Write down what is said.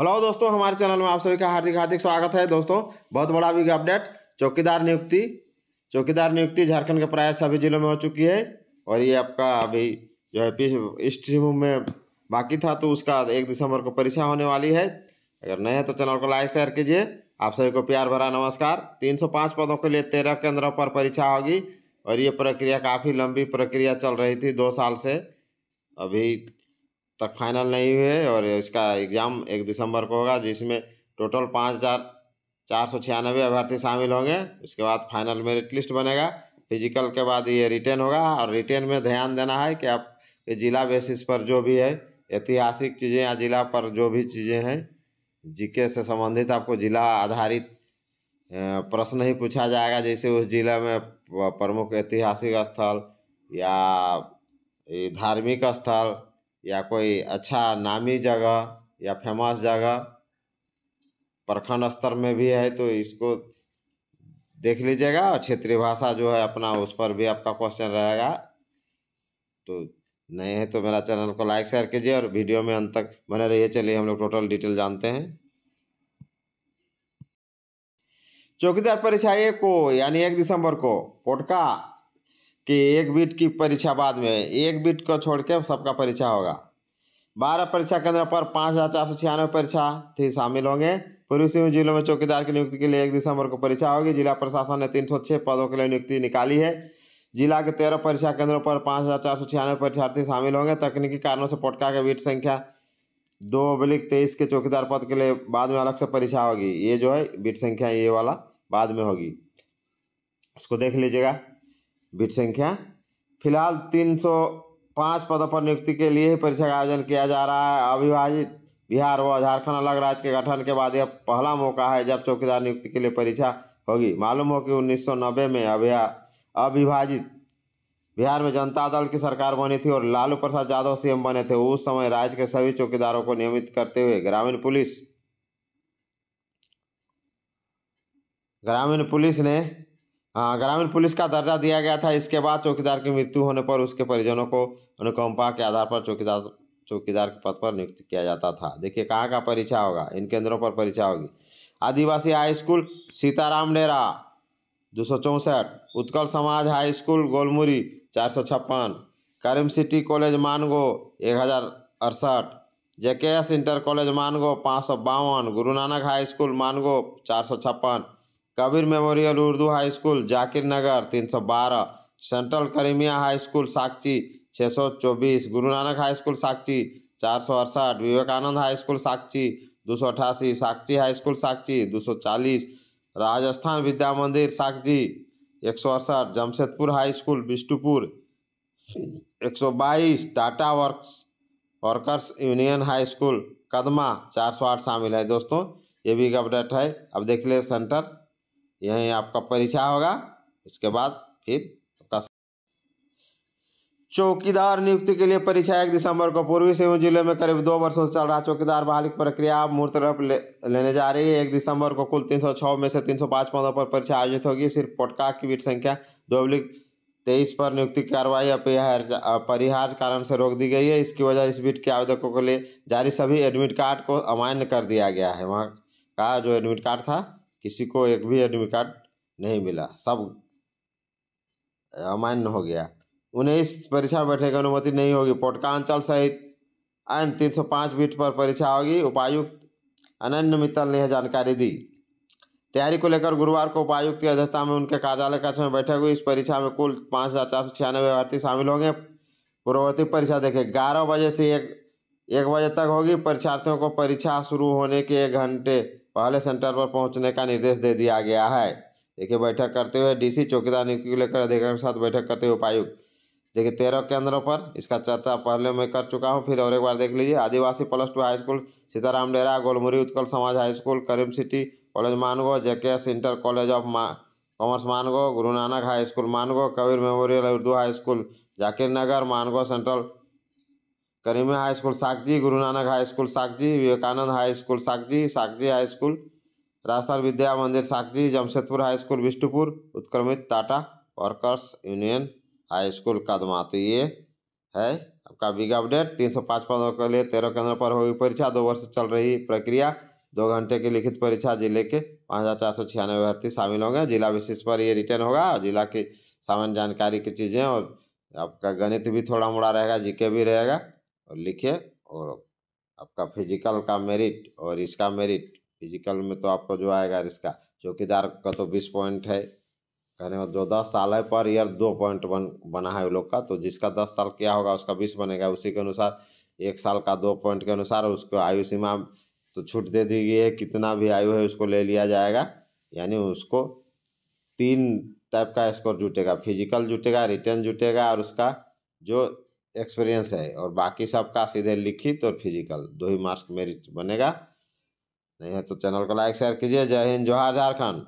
hello दोस्तों हमारे channel में आप सभी का हार्दिक हार्दिक स्वागत है दोस्तों बहुत बड़ा बिग अपडेट चौकीदार नियुक्ति चौकीदार नियुक्ति झारखंड के प्राय सभी जिलों में हो चुकी है और ये आपका अभी जो है ईस्ट सिंहभूम में बाकी था तो उसका एक दिसंबर को परीक्षा होने वाली है अगर नहीं है तो चैनल को लाइक शेयर कीजिए आप सभी को प्यार भरा नमस्कार तीन पदों के लिए तेरह केंद्रों पर परीक्षा होगी और ये प्रक्रिया काफ़ी लंबी प्रक्रिया चल रही थी दो साल से अभी तक फाइनल नहीं हुए और इसका एग्ज़ाम एक दिसंबर को होगा जिसमें टोटल पाँच हज़ार चार सौ छियानवे अभ्यर्थी शामिल होंगे उसके बाद फाइनल मेरिट लिस्ट बनेगा फिजिकल के बाद ये रिटर्न होगा और रिटर्न में ध्यान देना है कि आप जिला बेसिस पर जो भी है ऐतिहासिक चीज़ें या जिला पर जो भी चीज़ें हैं जीके से संबंधित आपको जिला आधारित प्रश्न ही पूछा जाएगा जैसे उस जिला में प्रमुख ऐतिहासिक स्थल या धार्मिक स्थल या कोई अच्छा नामी जगह या फेमस जगह प्रखंड स्तर में भी है तो इसको देख लीजिएगा और क्षेत्रीय भाषा जो है अपना उस पर भी आपका क्वेश्चन रहेगा तो नए हैं तो मेरा चैनल को लाइक शेयर कीजिए और वीडियो में अंत तक बने रहिए चलिए हम लोग टोटल डिटेल जानते हैं चौकीदार परीक्षा एक को यानी एक दिसंबर को पोटका कि एक बीट की परीक्षा बाद में एक बीट को छोड़ के सबका परीक्षा होगा बारह परीक्षा केंद्र पर पाँच हज़ार चार सौ छियानवे परीक्षार्थी शामिल होंगे पूर्वी सिंह जिलों में चौकीदार की नियुक्ति के लिए एक दिसंबर को परीक्षा होगी जिला प्रशासन ने तीन सौ छः पदों के लिए नियुक्ति निकाली है जिला के तेरह परीक्षा केंद्रों पर पाँच हज़ार चार सौ छियानवे परीक्षार्थी शामिल होंगे तकनीकी कारणों से पोटका के बीट संख्या दो अब्लिक तेईस के चौकीदार पद के लिए बाद में अलग से परीक्षा होगी ये जो है बीट संख्या ये वाला बाद में होगी उसको देख लीजिएगा बीट संख्या फिलहाल तीन सौ पाँच पदों पर नियुक्ति के लिए ही परीक्षा का आयोजन किया जा रहा है अविभाजित बिहार व झारखंड अलग राज्य के गठन के बाद यह पहला मौका है जब चौकीदार नियुक्ति के लिए परीक्षा होगी मालूम हो कि 1990 में अविभाजित बिहार में जनता दल की सरकार बनी थी और लालू प्रसाद यादव सीएम बने थे उस समय राज्य के सभी चौकीदारों को नियमित करते हुए ग्रामीण पुलिस ग्रामीण पुलिस ने हाँ, ग्रामीण पुलिस का दर्जा दिया गया था इसके बाद चौकीदार की मृत्यु होने पर उसके परिजनों को अनुकंपा के आधार पर चौकीदार चौकीदार के पद पर नियुक्त किया जाता था देखिए कहाँ का परीक्षा होगा इन केंद्रों पर परीक्षा होगी आदिवासी हाई स्कूल सीताराम डेरा दो सौ चौंसठ उत्कल समाज हाई स्कूल गोलमुरी चार सौ छप्पन करीम सिटी कॉलेज मानगो एक हज़ार अड़सठ JK S inter college Mango पाँच सौ बावन गुरु नानक हाई स्कूल मानगो चार सौ छप्पन Kabir memorial Urdu high school Zakir Nagar तीन सौ बारह central Karimia high school Sakchi छः सौ चौबीस गुरु नानक हाई स्कूल साक्षी चार सौ अड़सठ विवेकानंद हाई स्कूल साक्षी दो सौ अठासी साक्षी हाई स्कूल साक्षी दो सौ चालीस राजस्थान विद्या मंदिर साक्षी एक सौ अड़सठ जमशेदपुर हाई स्कूल बिष्टुपुर एक सौ बाईस Tata works workers union high school Kadma चार सौ आठ शामिल है दोस्तों ये भी एक अपडेट है अब देख ले सेंटर यही आपका परीक्षा होगा इसके बाद फिर आपका चौकीदार नियुक्ति के लिए परीक्षा एक दिसंबर को पूर्वी सिंहभूम जिले में करीब दो वर्षों से चल रहा चौकीदार बहाली की प्रक्रिया अब रूप ले, लेने जा रही है एक दिसंबर को कुल 306 में से 305 पदों पर परीक्षा आयोजित होगी सिर्फ पोटका की बीट संख्या दो तेईस पर नियुक्ति कार्रवाई अपरिहार अपरिहार्य कारण से रोक दी गई है इसकी वजह इस बीट के आवेदकों के लिए जारी सभी एडमिट कार्ड को अमान्य कर दिया गया है वहाँ का जो एडमिट कार्ड था किसी को एक भी एडमिट कार्ड नहीं मिला सब अमान्य हो गया उन्हें इस परीक्षा में बैठने की अनुमति नहीं होगी पोटकांचल सहित अन्य तीन सौ पाँच बीट पर परीक्षा होगी उपायुक्त अनन्य मित्तल ने यह जानकारी दी तैयारी को लेकर गुरुवार को उपायुक्त की अध्यक्षता में उनके कार्यालय कक्ष में बैठे हुई इस परीक्षा में कुल पाँच हज़ार चार सौ छियानवे अभ्यर्थी शामिल होंगे पूर्ववर्ती परीक्षा देखें ग्यारह बजे से एक एक बजे तक होगी परीक्षार्थियों को परीक्षा शुरू होने के एक घंटे पहले सेंटर पर पहुंचने का निर्देश दे दिया गया है देखिए बैठक करते हुए डीसी चौकीदार नियुक्ति को लेकर अधिकारियों के साथ बैठक करते हुए उपायुक्त देखिए तेरह केंद्रों पर इसका चर्चा पहले मैं कर चुका हूँ फिर और एक बार देख लीजिए Adivasi plus two high school Sitaram Dera Golmuri Utkal Samaj high school Karim city college Mango JK inter college of मा commerce Mango Guru Nanak high school Mango Kabir memorial Urdu high school Zakir Nagar Mango central Karima high school Sakchi Guru Nanak high school Sakchi Vivekananda high school Sakchi Sakchi high school Rajasthan Vidya Mandir Sakchi Jamshedpur high school Bistupur उत्क्रमित Tata workers union high school Kadma तो ये है आपका big update तीन सौ पाँच पदों के लिए तेरह केंद्रों पर होगी परीक्षा दो वर्ष चल रही प्रक्रिया दो घंटे की लिखित परीक्षा जिले के पाँच हज़ार चार सौ छियानवे अभ्यर्थी शामिल होंगे जिला विशेष पर ये रिटर्न होगा जिला की सामान्य जानकारी की चीज़ें और आपका गणित भी थोड़ा मोड़ा रहेगा जीके भी रहेगा और लिखे और आपका फिजिकल का मेरिट और इसका मेरिट फिजिकल में तो आपको जो आएगा इसका चौकीदार का तो बीस पॉइंट है कहने का जो दस साल है पर ईयर दो पॉइंट बन बना है उन लोग का तो जिसका दस साल क्या होगा उसका बीस बनेगा उसी के अनुसार एक साल का दो पॉइंट के अनुसार उसको आयु सीमा तो छूट दे दी गई है कितना भी आयु है उसको ले लिया जाएगा यानी उसको तीन टाइप का स्कोर जुटेगा फिजिकल जुटेगा रिटर्न जुटेगा और उसका जो एक्सपीरियंस है और बाकी सबका सीधे लिखित और फिजिकल दो ही मार्क्स मेरिट बनेगा नहीं है तो चैनल को लाइक शेयर कीजिए जय हिंद जोहार झारखंड